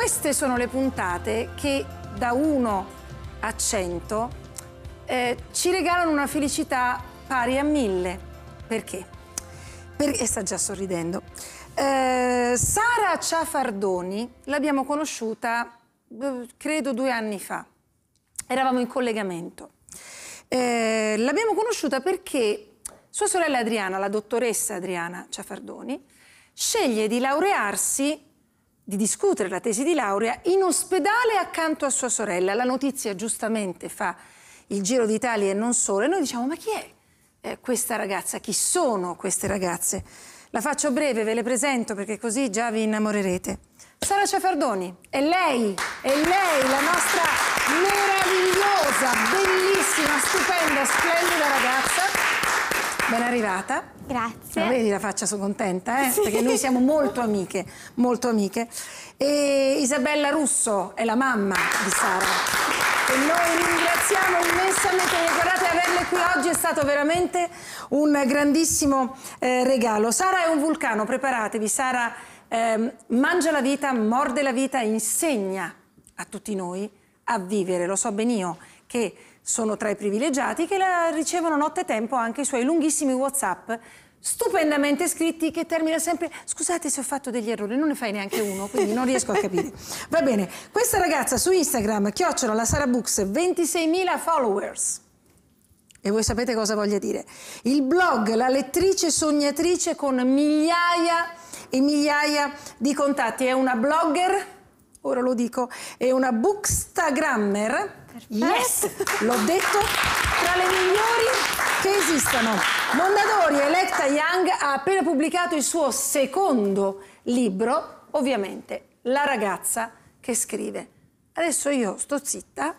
Queste sono le puntate che da 1 a 100 eh, ci regalano una felicità pari a 1000. Perché? Perché sta già sorridendo. Eh, Sara Ciafardoni l'abbiamo conosciuta eh, credo due anni fa. Eravamo in collegamento. Eh, l'abbiamo conosciuta perché sua sorella Adriana, la dottoressa Adriana Ciafardoni, sceglie di laurearsi di discutere la tesi di laurea in ospedale accanto a sua sorella. La notizia giustamente fa il giro d'Italia e non solo. E noi diciamo, ma chi è eh, questa ragazza? Chi sono queste ragazze? La faccio breve, ve le presento perché così già vi innamorerete. Sara Cefardoni, è lei, è lei la nostra meravigliosa, bellissima, stupenda, splendida ragazza. Ben arrivata. Grazie. Ma vedi la faccia, sono contenta, eh? sì. perché noi siamo molto amiche, molto amiche. E Isabella Russo è la mamma di Sara. E noi ringraziamo immensamente, guardate averle qui oggi è stato veramente un grandissimo eh, regalo. Sara è un vulcano, preparatevi, Sara eh, mangia la vita, morde la vita, insegna a tutti noi a vivere. Lo so ben io che sono tra i privilegiati che la ricevono nottetempo anche i suoi lunghissimi WhatsApp stupendamente scritti che termina sempre scusate se ho fatto degli errori, non ne fai neanche uno, quindi non riesco a capire. Va bene, questa ragazza su Instagram chiocciola la Sara Books 26.000 followers. E voi sapete cosa voglia dire. Il blog, la lettrice sognatrice con migliaia e migliaia di contatti, è una blogger, ora lo dico, è una bookstagrammer Perfetto. Yes! L'ho detto tra le migliori che esistano. Mondadori, eletta Young, ha appena pubblicato il suo secondo libro, ovviamente La ragazza che scrive. Adesso io sto zitta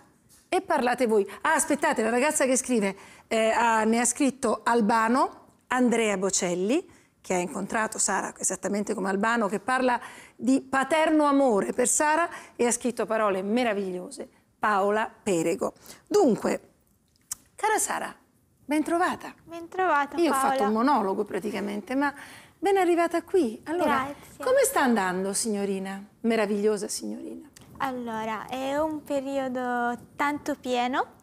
e parlate voi. Ah, aspettate, la ragazza che scrive eh, ha, ne ha scritto Albano, Andrea Bocelli, che ha incontrato Sara esattamente come Albano, che parla di paterno amore per Sara e ha scritto parole meravigliose Paola Perego. Dunque, cara Sara, ben trovata. Ben trovata Io Paola. ho fatto un monologo praticamente, ma ben arrivata qui. Allora, Grazie. come sta andando signorina? Meravigliosa signorina. Allora, è un periodo tanto pieno,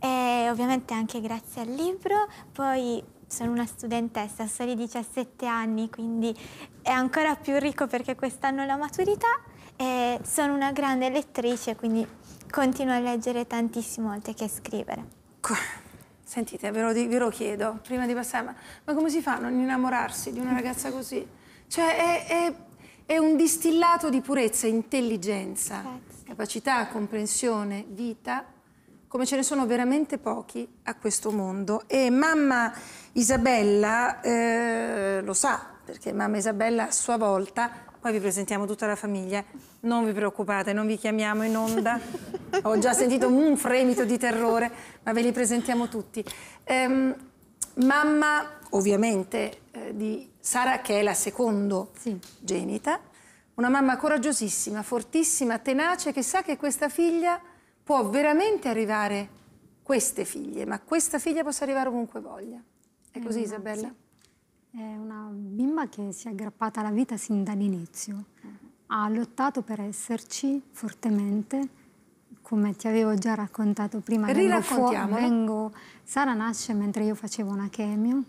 E ovviamente anche grazie al libro, poi sono una studentessa, ho soli 17 anni, quindi è ancora più ricco perché quest'anno ho la maturità e sono una grande lettrice, quindi Continua a leggere tantissimo oltre che a scrivere. Sentite, ve lo, ve lo chiedo prima di passare, ma, ma, come si fa a non innamorarsi di una ragazza così? Cioè, è, è, è un distillato di purezza, intelligenza, Grazie. capacità, comprensione, vita, come ce ne sono veramente pochi a questo mondo. E mamma Isabella eh, lo sa, perché mamma Isabella a sua volta poi vi presentiamo tutta la famiglia. Non vi preoccupate, non vi chiamiamo in onda. Ho già sentito un fremito di terrore, ma ve li presentiamo tutti. Ehm, mamma, ovviamente, eh, di Sara, che è la secondo sì. genita. Una mamma coraggiosissima, fortissima, tenace, che sa che questa figlia può veramente arrivare, queste figlie, ma questa figlia possa arrivare ovunque voglia. È così, eh, Isabella? Sì. È una bimba che si è aggrappata alla vita sin dall'inizio. Ha lottato per esserci fortemente, come ti avevo già raccontato prima. Vengo vengo, Sara nasce mentre io facevo una chemio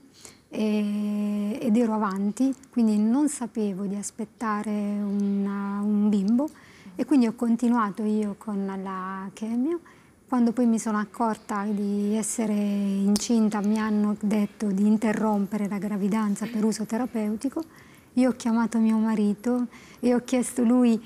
e, ed ero avanti, quindi non sapevo di aspettare una, un bimbo e quindi ho continuato io con la chemio quando poi mi sono accorta di essere incinta mi hanno detto di interrompere la gravidanza per uso terapeutico, io ho chiamato mio marito e ho chiesto lui,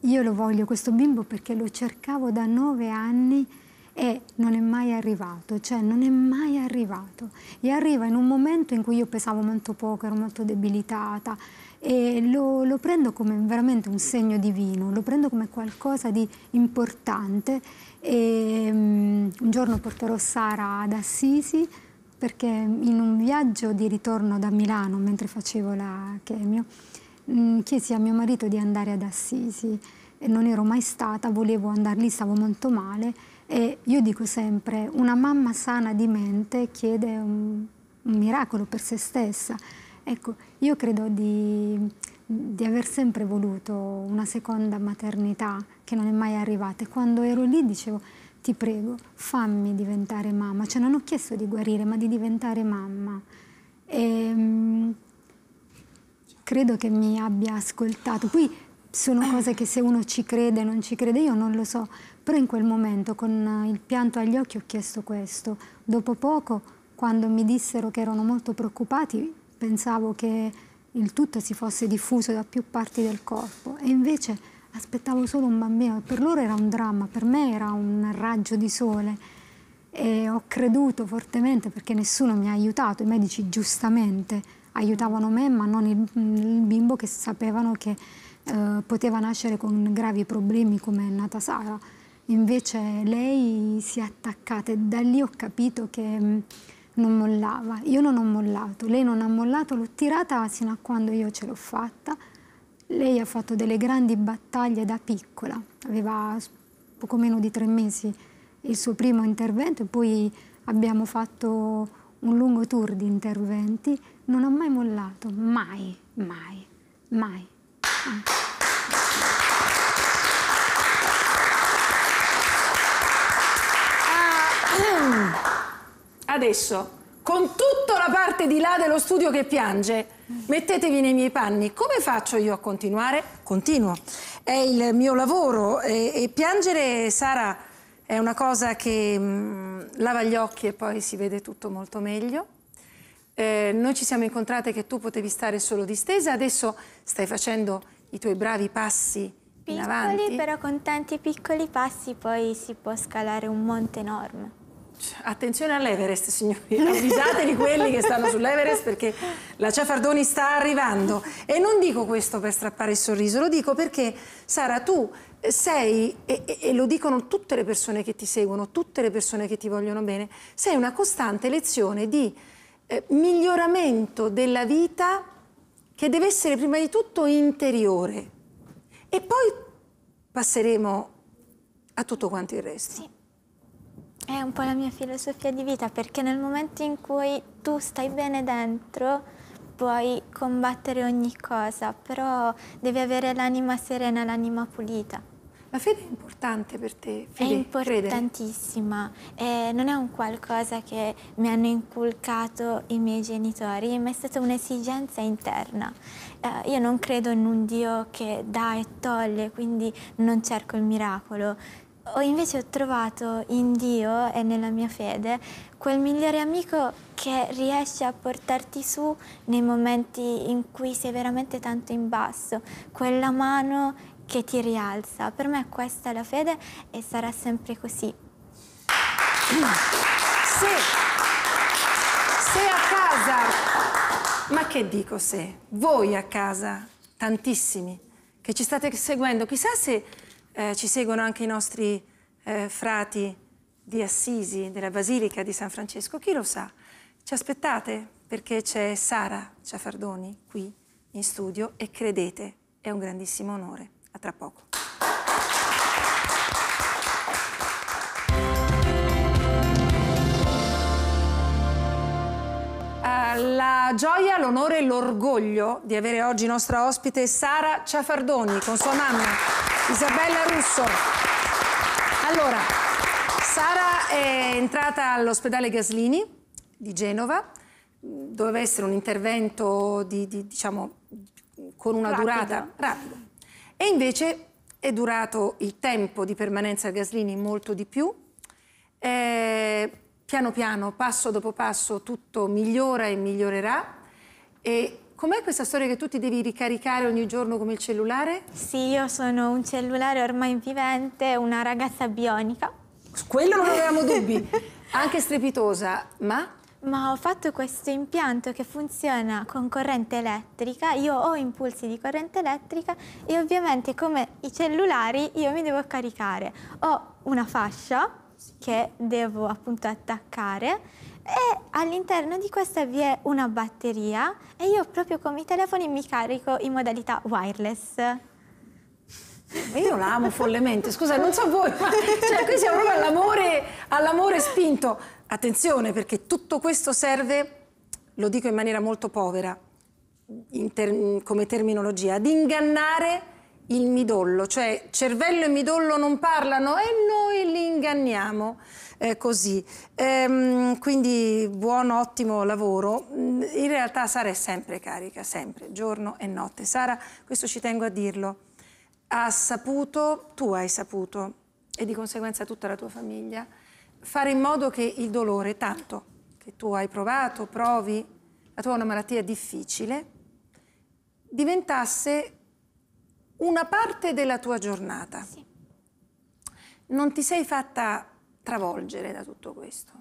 io lo voglio questo bimbo perché lo cercavo da nove anni e non è mai arrivato, cioè non è mai arrivato. E arriva in un momento in cui io pesavo molto poco, ero molto debilitata e lo, lo prendo come veramente un segno divino, lo prendo come qualcosa di importante e, um, un giorno porterò Sara ad Assisi perché in un viaggio di ritorno da Milano, mentre facevo la chemio, um, chiesi a mio marito di andare ad Assisi. E non ero mai stata, volevo andare lì, stavo molto male e io dico sempre, una mamma sana di mente chiede un, un miracolo per se stessa. Ecco, io credo di di aver sempre voluto una seconda maternità che non è mai arrivata e quando ero lì dicevo ti prego fammi diventare mamma, cioè non ho chiesto di guarire ma di diventare mamma e ehm, credo che mi abbia ascoltato, poi sono cose che se uno ci crede o non ci crede io non lo so, però in quel momento con il pianto agli occhi ho chiesto questo, dopo poco quando mi dissero che erano molto preoccupati pensavo che il tutto si fosse diffuso da più parti del corpo e invece aspettavo solo un bambino per loro era un dramma, per me era un raggio di sole e ho creduto fortemente perché nessuno mi ha aiutato, i medici giustamente aiutavano me ma non il, il bimbo che sapevano che eh, poteva nascere con gravi problemi come è nata Sara. Invece lei si è attaccata e da lì ho capito che non mollava, io non ho mollato, lei non ha mollato, l'ho tirata fino a quando io ce l'ho fatta. Lei ha fatto delle grandi battaglie da piccola, aveva poco meno di tre mesi il suo primo intervento e poi abbiamo fatto un lungo tour di interventi, non ha mai mollato, mai, mai, mai. Ah. Adesso, con tutta la parte di là dello studio che piange, mettetevi nei miei panni. Come faccio io a continuare? Continuo. È il mio lavoro e, e piangere, Sara, è una cosa che mh, mm, lava gli occhi e poi si vede tutto molto meglio. Eh, noi ci siamo incontrate che tu potevi stare solo distesa, adesso stai facendo i tuoi bravi passi piccoli, in avanti. Piccoli, però con tanti piccoli passi poi si può scalare un monte enorme. Attenzione all'Everest, signori, avvisate quelli che stanno sull'Everest perché la Cefardoni sta arrivando. E non dico questo per strappare il sorriso, lo dico perché, Sara, tu sei, e, e, lo dicono tutte le persone che ti seguono, tutte le persone che ti vogliono bene, sei una costante lezione di eh, miglioramento della vita che deve essere prima di tutto interiore. E poi passeremo a tutto quanto il resto. Sì. È un po' la mia filosofia di vita perché nel momento in cui tu stai bene dentro puoi combattere ogni cosa, però devi avere l'anima serena, l'anima pulita. La fede è importante per te? Fede, è importantissima, eh, non è un qualcosa che mi hanno inculcato i miei genitori, ma è stata un'esigenza interna. Eh, io non credo in un Dio che dà e toglie, quindi non cerco il miracolo, ho invece ho trovato in Dio e nella mia fede quel migliore amico che riesce a portarti su nei momenti in cui sei veramente tanto in basso, quella mano che ti rialza. Per me questa è la fede e sarà sempre così. Se, se a casa, ma che dico se, voi a casa, tantissimi, che ci state seguendo, chissà se eh, ci seguono anche i nostri eh, frati di Assisi, della Basilica di San Francesco, chi lo sa? Ci aspettate perché c'è Sara Ciafardoni qui in studio e credete, è un grandissimo onore. A tra poco. la gioia, l'onore e l'orgoglio di avere oggi nostra ospite Sara Ciafardoni con sua mamma Isabella Russo. Allora, Sara è entrata all'ospedale Gaslini di Genova, doveva essere un intervento di, di, diciamo, con una rapido. durata rapida. E invece è durato il tempo di permanenza a Gaslini molto di più. Eh, piano piano, passo dopo passo, tutto migliora e migliorerà. E Com'è questa storia che tu ti devi ricaricare ogni giorno come il cellulare? Sì, io sono un cellulare ormai vivente, una ragazza bionica. quello non avevamo dubbi, anche strepitosa, ma? Ma ho fatto questo impianto che funziona con corrente elettrica, io ho impulsi di corrente elettrica e ovviamente come i cellulari io mi devo caricare. Ho una fascia che devo appunto attaccare e all'interno di questa vi è una batteria e io proprio con i telefoni mi carico in modalità wireless. Io la amo follemente, scusa, non so voi, ma cioè, qui siamo proprio all'amore, all'amore spinto. Attenzione, perché tutto questo serve, lo dico in maniera molto povera, ter come terminologia, ad ingannare il midollo, cioè cervello e midollo non parlano e noi li inganniamo eh, così. Ehm, quindi buon, ottimo lavoro. Mm, in realtà Sara è sempre carica, sempre, giorno e notte. Sara, questo ci tengo a dirlo, ha saputo, tu hai saputo, e di conseguenza tutta la tua famiglia, fare in modo che il dolore, tanto che tu hai provato, provi, la tua è una malattia difficile, diventasse una parte della tua giornata. Sì. Non ti sei fatta travolgere da tutto questo.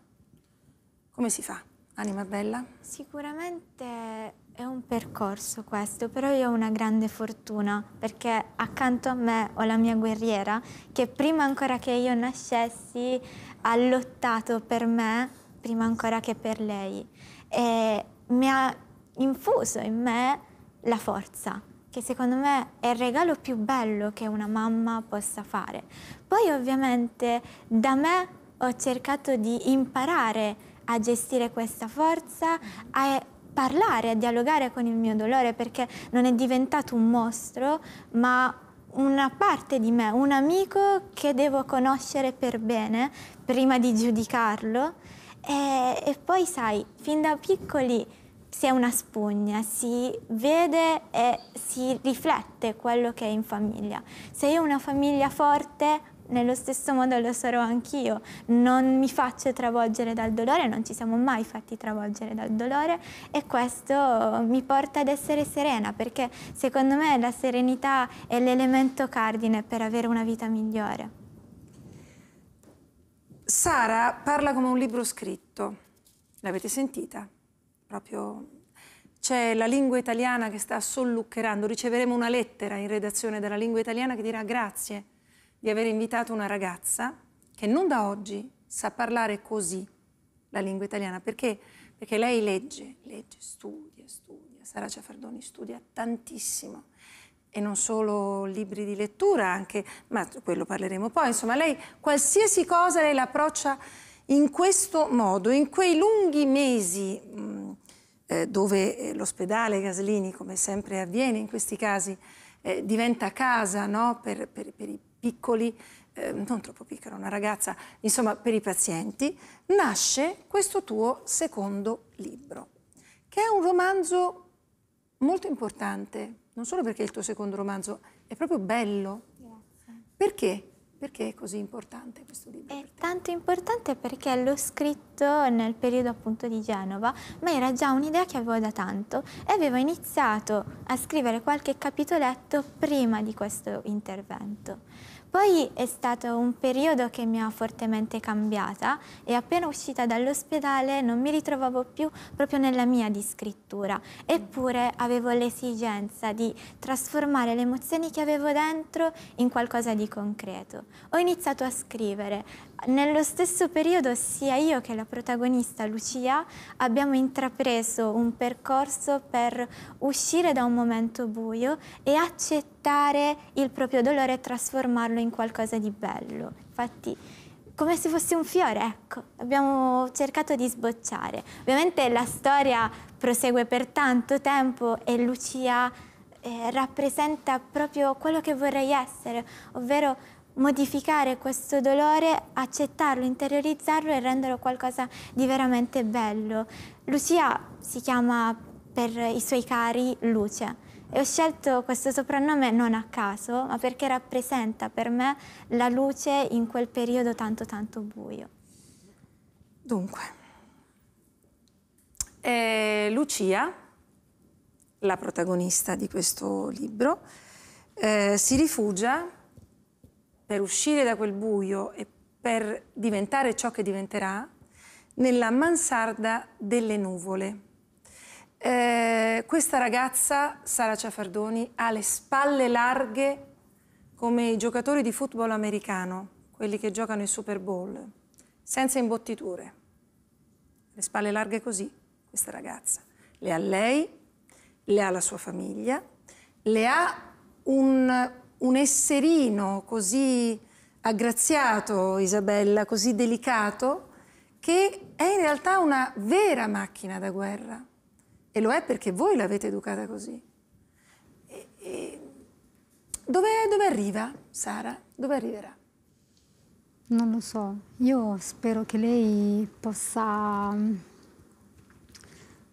Come si fa, anima bella? Sicuramente è un percorso questo, però io ho una grande fortuna perché accanto a me ho la mia guerriera che prima ancora che io nascessi ha lottato per me, prima ancora che per lei. E mi ha infuso in me la forza, che secondo me è il regalo più bello che una mamma possa fare. Poi ovviamente da me ho cercato di imparare a gestire questa forza, a parlare, a dialogare con il mio dolore perché non è diventato un mostro, ma una parte di me, un amico che devo conoscere per bene prima di giudicarlo. E, e poi sai, fin da piccoli si è una spugna, si vede e si riflette quello che è in famiglia. Se io ho una famiglia forte, nello stesso modo lo sarò anch'io, non mi faccio travolgere dal dolore, non ci siamo mai fatti travolgere dal dolore e questo mi porta ad essere serena perché secondo me la serenità è l'elemento cardine per avere una vita migliore. Sara parla come un libro scritto, l'avete sentita? Proprio c'è la lingua italiana che sta solluccherando, riceveremo una lettera in redazione della lingua italiana che dirà grazie di aver invitato una ragazza che non da oggi sa parlare così la lingua italiana, perché, perché lei legge, legge, studia, studia, Sara Ciafardoni studia tantissimo e non solo libri di lettura anche, ma quello parleremo poi, insomma lei qualsiasi cosa lei l'approccia in questo modo, in quei lunghi mesi mh, eh, dove eh, l'ospedale Gaslini, come sempre avviene in questi casi, eh, diventa casa no? per, per, per i piccoli, eh, non troppo piccoli, una ragazza, insomma per i pazienti, nasce questo tuo secondo libro, che è un romanzo molto importante, non solo perché è il tuo secondo romanzo è proprio bello. Grazie. Perché? Perché è così importante questo libro? È tanto importante perché l'ho scritto nel periodo appunto di Genova, ma era già un'idea che avevo da tanto e avevo iniziato a scrivere qualche capitoletto prima di questo intervento. Poi è stato un periodo che mi ha fortemente cambiata e appena uscita dall'ospedale non mi ritrovavo più proprio nella mia di scrittura, eppure avevo l'esigenza di trasformare le emozioni che avevo dentro in qualcosa di concreto. Ho iniziato a scrivere, nello stesso periodo sia io che la protagonista Lucia abbiamo intrapreso un percorso per uscire da un momento buio e accettare il proprio dolore e trasformarlo in qualcosa di bello. Infatti come se fosse un fiore, ecco, abbiamo cercato di sbocciare. Ovviamente la storia prosegue per tanto tempo e Lucia eh, rappresenta proprio quello che vorrei essere, ovvero modificare questo dolore, accettarlo, interiorizzarlo e renderlo qualcosa di veramente bello. Lucia si chiama per i suoi cari Luce e ho scelto questo soprannome non a caso, ma perché rappresenta per me la luce in quel periodo tanto tanto buio. Dunque, eh, Lucia, la protagonista di questo libro, eh, si rifugia per uscire da quel buio e per diventare ciò che diventerà, nella mansarda delle nuvole. Eh, questa ragazza, Sara Ciafardoni, ha le spalle larghe come i giocatori di football americano, quelli che giocano il Super Bowl, senza imbottiture. Le spalle larghe così, questa ragazza. Le ha lei, le ha la sua famiglia, le ha un un esserino così aggraziato, Isabella, così delicato, che è in realtà una vera macchina da guerra. E lo è perché voi l'avete educata così. E, e... Dove, dove arriva Sara? Dove arriverà? Non lo so. Io spero che lei possa,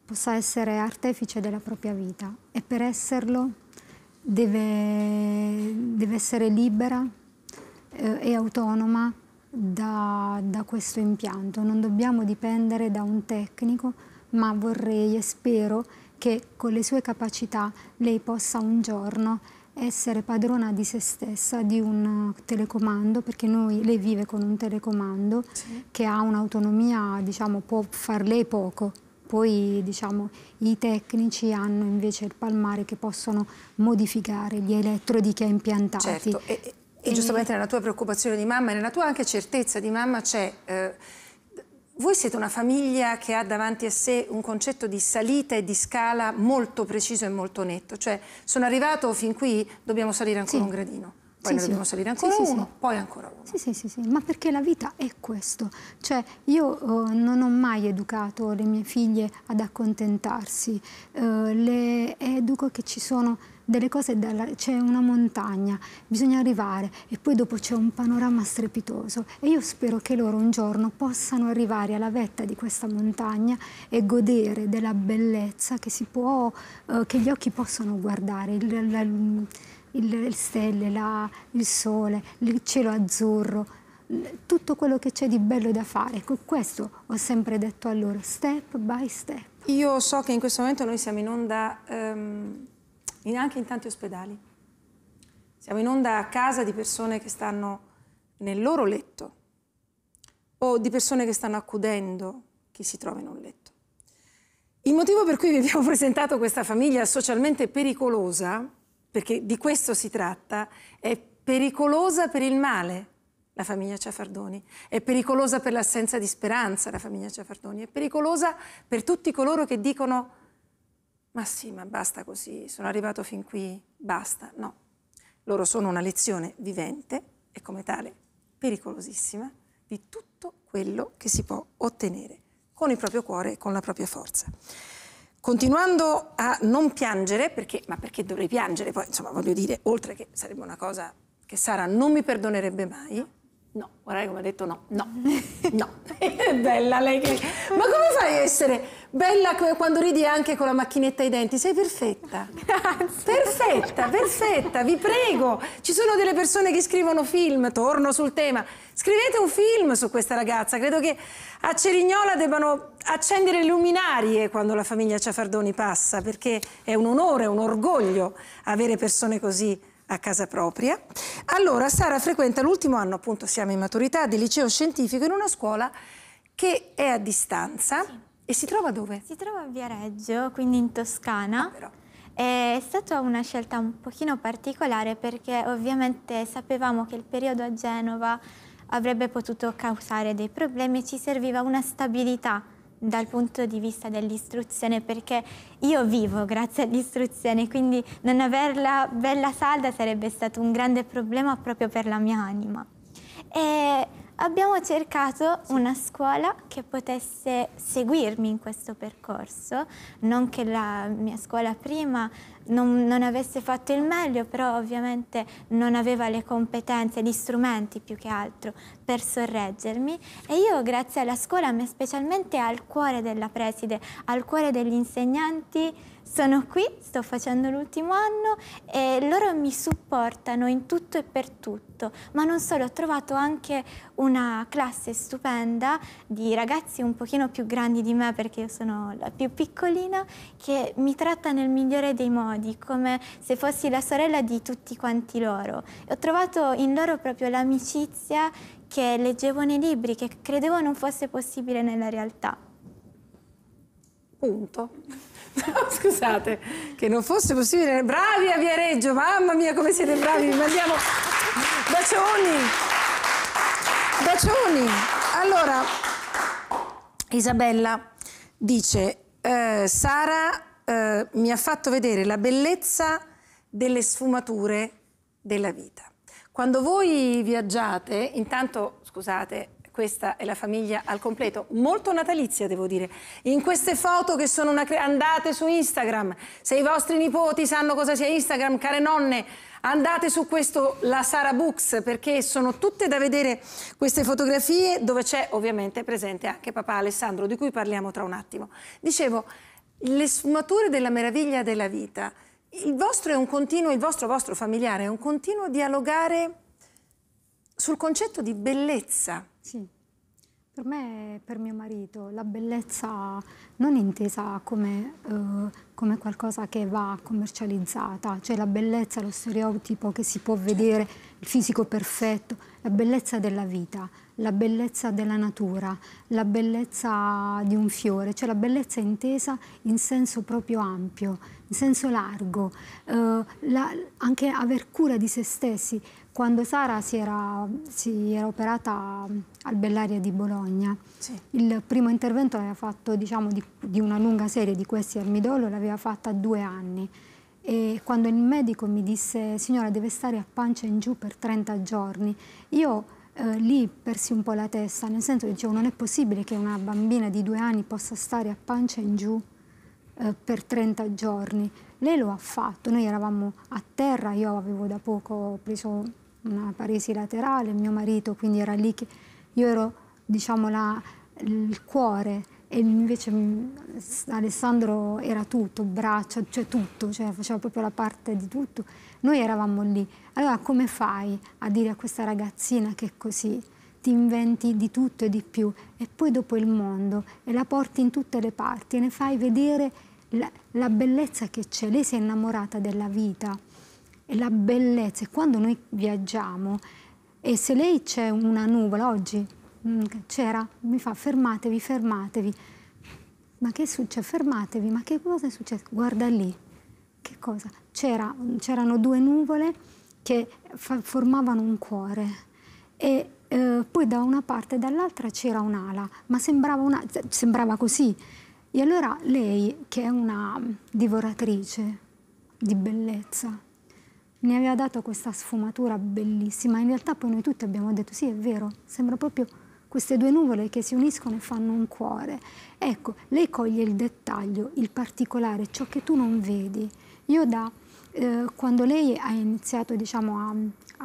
possa essere artefice della propria vita e per esserlo deve, deve essere libera eh, e autonoma da, da questo impianto. Non dobbiamo dipendere da un tecnico, ma vorrei e spero che con le sue capacità lei possa un giorno essere padrona di se stessa, di un telecomando, perché noi, lei vive con un telecomando sì. che ha un'autonomia, diciamo, può far lei poco, poi diciamo, i tecnici hanno invece il palmare che possono modificare gli elettrodi che ha impiantati. Certo, e, e, e giustamente nella tua preoccupazione di mamma e nella tua anche certezza di mamma c'è... Eh, voi siete una famiglia che ha davanti a sé un concetto di salita e di scala molto preciso e molto netto, cioè sono arrivato fin qui, dobbiamo salire ancora sì. un gradino poi sì, ne dobbiamo salire ancora sì, uno, poi ancora uno. Sì, sì, sì, ma perché la vita è questo. Cioè, io eh, non ho mai educato le mie figlie ad accontentarsi, eh, le educo che ci sono delle cose, c'è una montagna, bisogna arrivare e poi dopo c'è un panorama strepitoso e io spero che loro un giorno possano arrivare alla vetta di questa montagna e godere della bellezza che, può, eh, che gli occhi possono guardare, il, il, il le stelle, la, il sole, il cielo azzurro, tutto quello che c'è di bello da fare. Ecco, questo ho sempre detto a loro, step by step. Io so che in questo momento noi siamo in onda ehm, anche in tanti ospedali. Siamo in onda a casa di persone che stanno nel loro letto o di persone che stanno accudendo chi si trova in un letto. Il motivo per cui vi abbiamo presentato questa famiglia socialmente pericolosa perché di questo si tratta, è pericolosa per il male la famiglia Ciafardoni, è pericolosa per l'assenza di speranza la famiglia Ciafardoni, è pericolosa per tutti coloro che dicono ma sì, ma basta così, sono arrivato fin qui, basta. No, loro sono una lezione vivente e come tale pericolosissima di tutto quello che si può ottenere con il proprio cuore e con la propria forza. Continuando a non piangere, perché, ma perché dovrei piangere? Poi, insomma, voglio dire, oltre che sarebbe una cosa che Sara non mi perdonerebbe mai, No, guarda come ha detto no, no, no. è bella lei che... Ma come fai a essere bella quando ridi anche con la macchinetta ai denti? Sei perfetta. Grazie. Perfetta, perfetta, vi prego. Ci sono delle persone che scrivono film, torno sul tema. Scrivete un film su questa ragazza. Credo che a Cerignola debbano accendere le luminarie quando la famiglia Ciafardoni passa, perché è un onore, un orgoglio avere persone così a casa propria. Allora Sara frequenta l'ultimo anno, appunto siamo in maturità, di liceo scientifico in una scuola che è a distanza. Sì. E si trova dove? Si trova a Viareggio, quindi in Toscana. Ah, è stata una scelta un pochino particolare perché ovviamente sapevamo che il periodo a Genova avrebbe potuto causare dei problemi e ci serviva una stabilità dal punto di vista dell'istruzione perché io vivo grazie all'istruzione, quindi non averla bella salda sarebbe stato un grande problema proprio per la mia anima. E abbiamo cercato una scuola che potesse seguirmi in questo percorso, non che la mia scuola prima non, non, avesse fatto il meglio, però ovviamente non aveva le competenze, gli strumenti più che altro per sorreggermi e io grazie alla scuola, ma specialmente al cuore della preside, al cuore degli insegnanti, sono qui, sto facendo l'ultimo anno e loro mi supportano in tutto e per tutto, ma non solo, ho trovato anche una classe stupenda di ragazzi un pochino più grandi di me perché io sono la più piccolina che mi tratta nel migliore dei modi, come se fossi la sorella di tutti quanti loro. ho trovato in loro proprio l'amicizia che leggevo nei libri, che credevo non fosse possibile nella realtà. Punto. No, scusate, che non fosse possibile. Bravi a Viareggio, mamma mia come siete bravi, vi mandiamo bacioni. Bacioni. Allora, Isabella dice, eh, Sara eh, mi ha fatto vedere la bellezza delle sfumature della vita. Quando voi viaggiate, intanto, scusate, questa è la famiglia al completo, molto natalizia devo dire. In queste foto che sono una... andate su Instagram, se i vostri nipoti sanno cosa sia Instagram, care nonne, andate su questo La Sara Books perché sono tutte da vedere queste fotografie dove c'è ovviamente presente anche papà Alessandro di cui parliamo tra un attimo. Dicevo, le sfumature della meraviglia della vita, il vostro è un continuo, il vostro, vostro familiare è un continuo dialogare sul concetto di bellezza sì, per me e per mio marito la bellezza non intesa come, eh, come, qualcosa che va commercializzata, cioè la bellezza, lo stereotipo che si può certo. vedere, il fisico perfetto, la bellezza della vita, la bellezza della natura, la bellezza di un fiore, cioè la bellezza intesa in senso proprio ampio, in senso largo, eh, la, anche aver cura di se stessi, quando Sara si era, si era operata al Bellaria di Bologna, sì. il primo intervento l'aveva fatto, diciamo, di, di, una lunga serie di questi al midollo, l'aveva fatta a due anni. E quando il medico mi disse, signora deve stare a pancia in giù per 30 giorni, io eh, lì persi un po' la testa, nel senso che dicevo, non è possibile che una bambina di due anni possa stare a pancia in giù eh, per 30 giorni. Lei lo ha fatto, noi eravamo a terra, io avevo da poco preso una paresi laterale, mio marito, quindi era lì che io ero, diciamo, la, il cuore e invece mm, Alessandro era tutto, braccia, cioè tutto, cioè faceva proprio la parte di tutto. Noi eravamo lì. Allora come fai a dire a questa ragazzina che è così? Ti inventi di tutto e di più e poi dopo il mondo e la porti in tutte le parti e ne fai vedere la, la bellezza che c'è. Lei si è innamorata della vita, e la bellezza. quando noi viaggiamo, e se lei c'è una nuvola oggi, mm, c'era, mi fa fermatevi, fermatevi. Ma che succede? Fermatevi, ma che cosa è successo? Guarda lì, che cosa? c'erano due nuvole che formavano un cuore e eh, poi da una parte e dall'altra c'era un'ala, ma sembrava, una, sembrava così. E allora lei, che è una divoratrice di bellezza, mi aveva dato questa sfumatura bellissima. In realtà poi noi tutti abbiamo detto sì, è vero, sembra proprio queste due nuvole che si uniscono e fanno un cuore. Ecco, lei coglie il dettaglio, il particolare, ciò che tu non vedi. Io da eh, quando lei ha iniziato diciamo, a,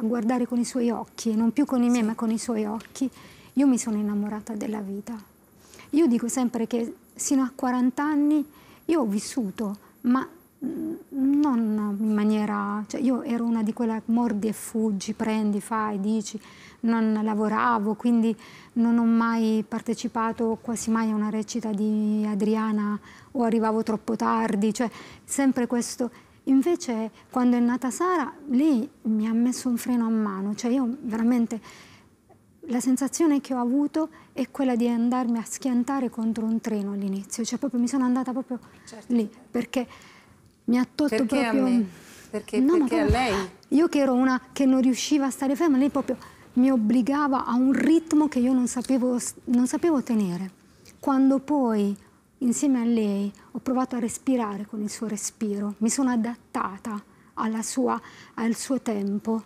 a, guardare con i suoi occhi, non più con i miei sì. ma con i suoi occhi, io mi sono innamorata della vita. Io dico sempre che sino a 40 anni io ho vissuto, ma non in maniera, cioè io ero una di quelle mordi e fuggi, prendi, fai, dici, non lavoravo, quindi non ho mai partecipato quasi mai a una recita di Adriana o arrivavo troppo tardi, cioè sempre questo. Invece quando è nata Sara, lì mi ha messo un freno a mano, cioè io veramente la sensazione che ho avuto è quella di andarmi a schiantare contro un treno all'inizio, cioè proprio mi sono andata proprio certo. lì, perché mi ha tolto perché proprio... A me? Perché, no, perché proprio... a lei? Io che ero una che non riusciva a stare ferma, lei proprio mi obbligava a un ritmo che io non sapevo, non sapevo tenere. Quando poi, insieme a lei, ho provato a respirare con il suo respiro, mi sono adattata sua, al suo tempo,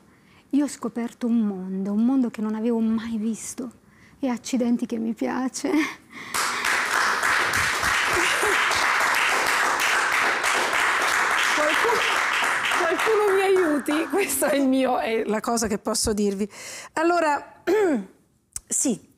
io ho scoperto un mondo, un mondo che non avevo mai visto. E accidenti che mi piace. avanti, questa è, il mio, è la cosa che posso dirvi. Allora, sì,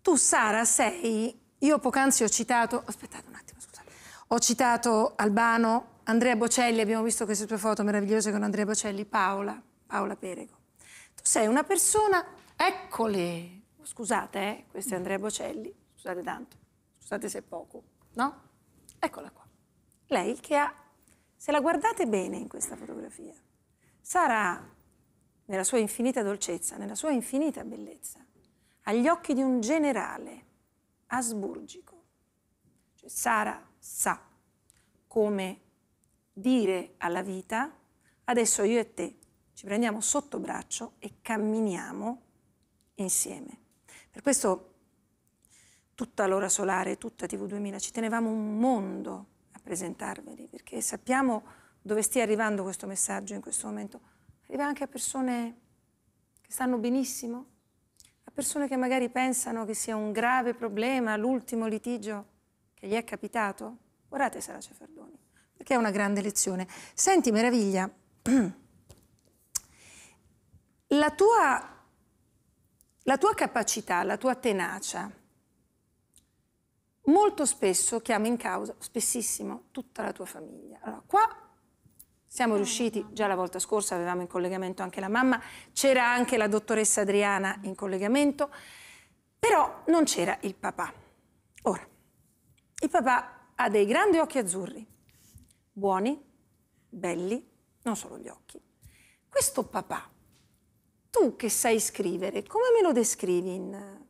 tu Sara sei, io poc'anzi ho citato, aspettate un attimo, scusate, ho citato Albano, Andrea Bocelli, abbiamo visto queste tue foto meravigliose con Andrea Bocelli, Paola, Paola Perego. Tu sei una persona, eccole, scusate, eh, questo è Andrea Bocelli, scusate tanto, scusate se è poco, no? Eccola qua. Lei che ha se la guardate bene in questa fotografia, sarà nella sua infinita dolcezza, nella sua infinita bellezza, agli occhi di un generale asburgico. Cioè, Sara sa come dire alla vita, adesso io e te ci prendiamo sotto braccio e camminiamo insieme. Per questo tutta l'ora solare, tutta TV2000, ci tenevamo un mondo presentarveli, perché sappiamo dove stia arrivando questo messaggio in questo momento. Arriva anche a persone che stanno benissimo, a persone che magari pensano che sia un grave problema l'ultimo litigio che gli è capitato. Guardate Sara Cefardoni, perché è una grande lezione. Senti, meraviglia, la tua, la tua capacità, la tua tenacia, molto spesso chiama in causa, spessissimo, tutta la tua famiglia. Allora, qua siamo riusciti, già la volta scorsa avevamo in collegamento anche la mamma, c'era anche la dottoressa Adriana in collegamento, però non c'era il papà. Ora, il papà ha dei grandi occhi azzurri, buoni, belli, non solo gli occhi. Questo papà, tu che sai scrivere, come me lo descrivi in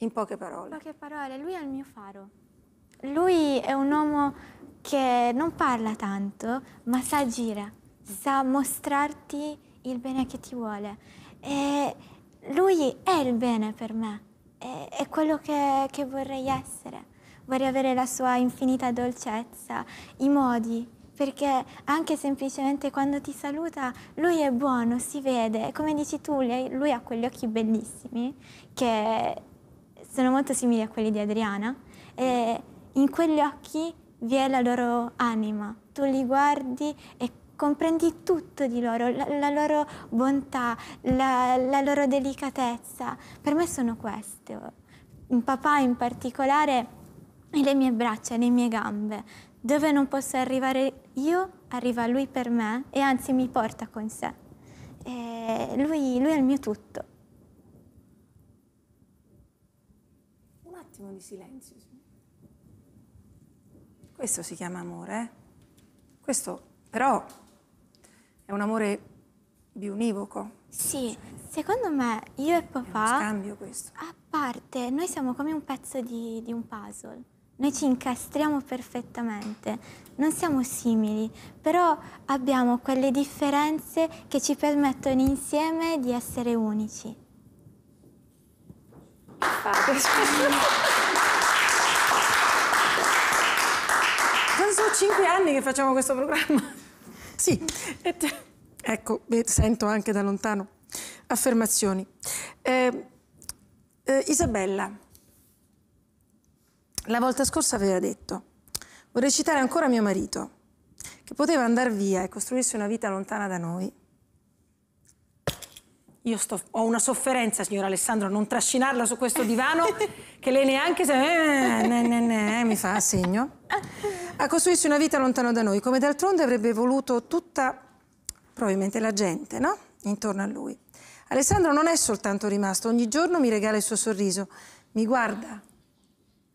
in poche parole. In poche parole, lui è il mio faro. Lui è un uomo che non parla tanto, ma sa agire, sa mostrarti il bene che ti vuole. E lui è il bene per me, è, è quello che, che vorrei essere. Vorrei avere la sua infinita dolcezza, i modi, perché anche semplicemente quando ti saluta lui è buono, si vede, come dici tu, lui ha quegli occhi bellissimi che sono molto simili a quelli di Adriana e in quegli occhi vi è la loro anima. Tu li guardi e comprendi tutto di loro, la, la loro bontà, la, la, loro delicatezza. Per me sono queste. Un papà in particolare e le mie braccia, le mie gambe. Dove non posso arrivare io, arriva lui per me e anzi mi porta con sé. E lui, lui è il mio tutto. attimo di silenzio. Questo si chiama amore. Eh? Questo però è un amore biunivoco. Sì, secondo me io e papà... Cambio questo. A parte, noi siamo come un pezzo di, di un puzzle noi ci incastriamo perfettamente, non siamo simili, però abbiamo quelle differenze che ci permettono insieme di essere unici. Quando sono cinque anni che facciamo questo programma. Sì. Ecco, sento anche da lontano. Affermazioni. Eh, eh, Isabella, la volta scorsa aveva detto, vorrei citare ancora mio marito, che poteva andare via e costruirsi una vita lontana da noi, io sto, ho una sofferenza, signor Alessandro, non trascinarla su questo divano che lei neanche se... Eh, ne, ne, ne, eh, mi fa ah, segno. A costruirsi una vita lontano da noi, come d'altronde avrebbe voluto tutta, probabilmente, la gente, no? Intorno a lui. Alessandro non è soltanto rimasto, ogni giorno mi regala il suo sorriso, mi guarda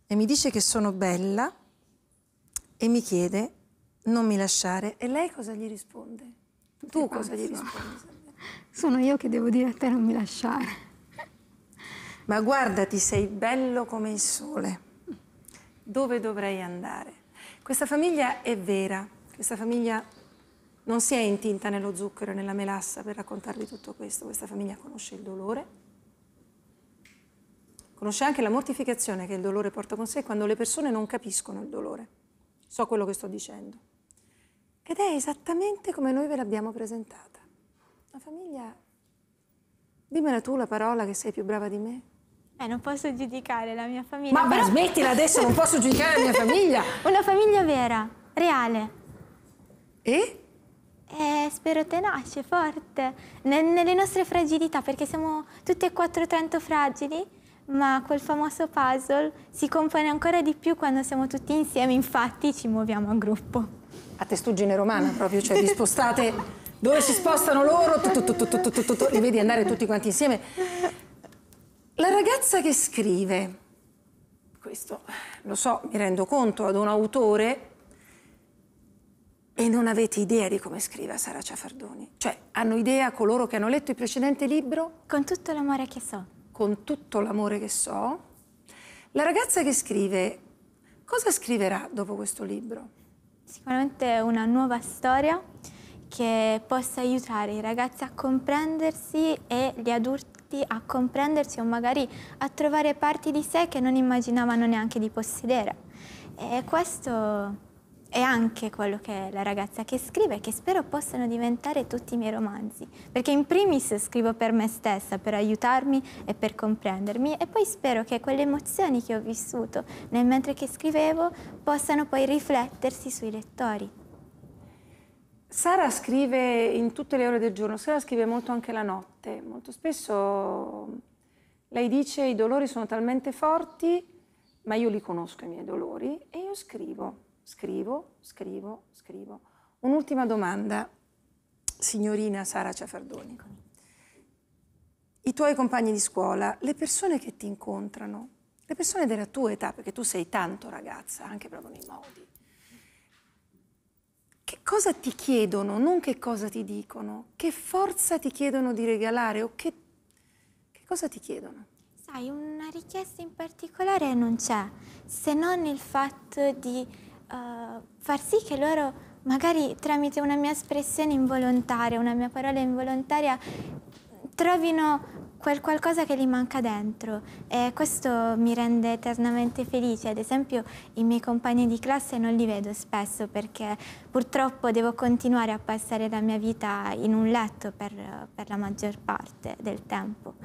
e mi dice che sono bella e mi chiede non mi lasciare. E lei cosa gli risponde? Tu cosa gli rispondi? sono io che devo dire a te non mi lasciare. Ma guardati, sei bello come il sole. Dove dovrei andare? Questa famiglia è vera, questa famiglia non si è intinta nello zucchero e nella melassa per raccontarvi tutto questo, questa famiglia conosce il dolore, conosce anche la mortificazione che il dolore porta con sé quando le persone non capiscono il dolore. So quello che sto dicendo. Ed è esattamente come noi ve l'abbiamo presentata. La famiglia... Dimmela tu la parola che sei più brava di me. Eh, non posso giudicare la mia famiglia. Ma, però... smettila adesso, non posso giudicare la mia famiglia. Una famiglia vera, reale. E? Eh, spero tenace, forte, N nelle nostre fragilità, perché siamo tutte e quattro tanto fragili, ma quel famoso puzzle si compone ancora di più quando siamo tutti insieme, infatti ci muoviamo a gruppo. A testuggine romana proprio, cioè vi spostate... dove si spostano loro, tu, tu, tu, li vedi andare tutti quanti insieme. La ragazza che scrive, questo lo so, mi rendo conto, ad un autore, e non avete idea di come scriva Sara Ciafardoni. Cioè, hanno idea coloro che hanno letto il precedente libro? Con tutto l'amore che so. Con tutto l'amore che so. La ragazza che scrive, cosa scriverà dopo questo libro? Sicuramente una nuova storia che possa aiutare i ragazzi a comprendersi e gli adulti a comprendersi o magari a trovare parti di sé che non immaginavano neanche di possedere. E questo è anche quello che la ragazza che scrive, che spero possano diventare tutti i miei romanzi, perché in primis scrivo per me stessa, per aiutarmi e per comprendermi e poi spero che quelle emozioni che ho vissuto nel mentre che scrivevo possano poi riflettersi sui lettori. Sara scrive in tutte le ore del giorno, Sara scrive molto anche la notte, molto spesso lei dice i dolori sono talmente forti, ma io li conosco i miei dolori e io scrivo, scrivo, scrivo, scrivo. Un'ultima domanda, signorina Sara Ciafardoni. I tuoi compagni di scuola, le persone che ti incontrano, le persone della tua età, perché tu sei tanto ragazza, anche proprio nei modi, che cosa ti chiedono, non che cosa ti dicono, che forza ti chiedono di regalare o che, che cosa ti chiedono? Sai, una richiesta in particolare non c'è, se non il fatto di uh, far sì che loro, magari tramite una mia espressione involontaria, una mia parola involontaria, trovino quel qualcosa che gli manca dentro e questo mi rende eternamente felice. Ad esempio i miei compagni di classe non li vedo spesso perché purtroppo devo continuare a passare la mia vita in un letto per, per la maggior parte del tempo.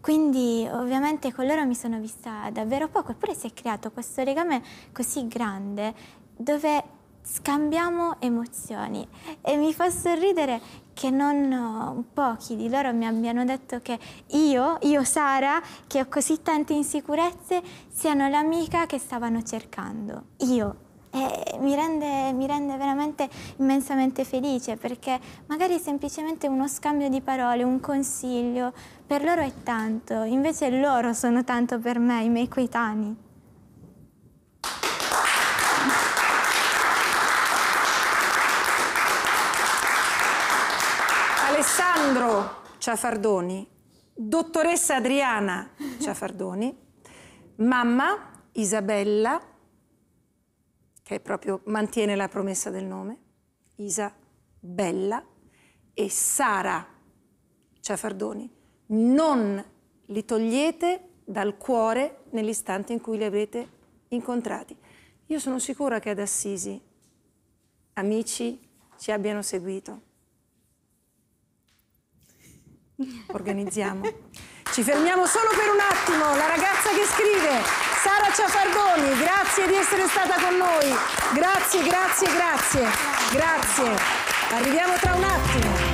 Quindi ovviamente con loro mi sono vista davvero poco, eppure si è creato questo legame così grande dove scambiamo emozioni e mi fa sorridere che non eh, pochi di loro mi abbiano detto che io, io Sara, che ho così tante insicurezze, siano l'amica che stavano cercando. Io. E mi rende, mi rende veramente immensamente felice perché magari semplicemente uno scambio di parole, un consiglio, per loro è tanto, invece loro sono tanto per me, i miei coetanei. Alessandro Ciafardoni, dottoressa Adriana Ciafardoni, mamma Isabella, che proprio mantiene la promessa del nome, Isabella, e Sara Ciafardoni. Non li togliete dal cuore nell'istante in cui li avrete incontrati. Io sono sicura che ad Assisi amici ci abbiano seguito organizziamo. Ci fermiamo solo per un attimo, la ragazza che scrive, Sara Ciafardoni, grazie di essere stata con noi, grazie, grazie, grazie, grazie, arriviamo tra un attimo.